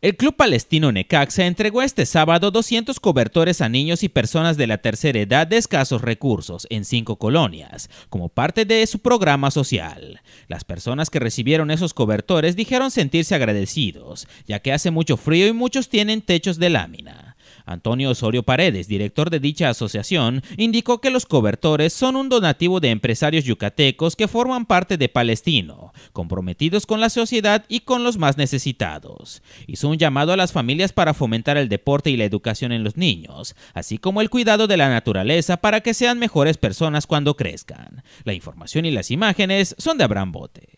El club palestino Necaxa entregó este sábado 200 cobertores a niños y personas de la tercera edad de escasos recursos en cinco colonias, como parte de su programa social. Las personas que recibieron esos cobertores dijeron sentirse agradecidos, ya que hace mucho frío y muchos tienen techos de lámina. Antonio Osorio Paredes, director de dicha asociación, indicó que los cobertores son un donativo de empresarios yucatecos que forman parte de Palestino, comprometidos con la sociedad y con los más necesitados. Hizo un llamado a las familias para fomentar el deporte y la educación en los niños, así como el cuidado de la naturaleza para que sean mejores personas cuando crezcan. La información y las imágenes son de Abraham Bote.